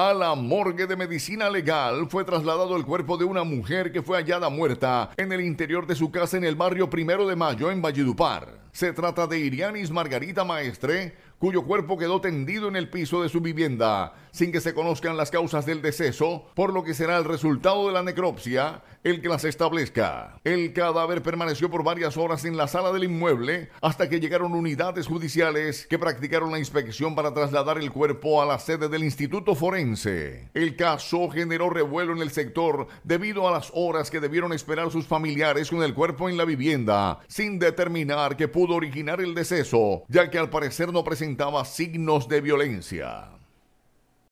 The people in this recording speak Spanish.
A la morgue de medicina legal fue trasladado el cuerpo de una mujer que fue hallada muerta en el interior de su casa en el barrio Primero de Mayo en Valledupar. Se trata de Irianis Margarita Maestre, cuyo cuerpo quedó tendido en el piso de su vivienda, sin que se conozcan las causas del deceso, por lo que será el resultado de la necropsia el que las establezca. El cadáver permaneció por varias horas en la sala del inmueble hasta que llegaron unidades judiciales que practicaron la inspección para trasladar el cuerpo a la sede del Instituto Forense. El caso generó revuelo en el sector debido a las horas que debieron esperar sus familiares con el cuerpo en la vivienda, sin determinar que pudo originar el deceso, ya que al parecer no presentó presentaba signos de violencia.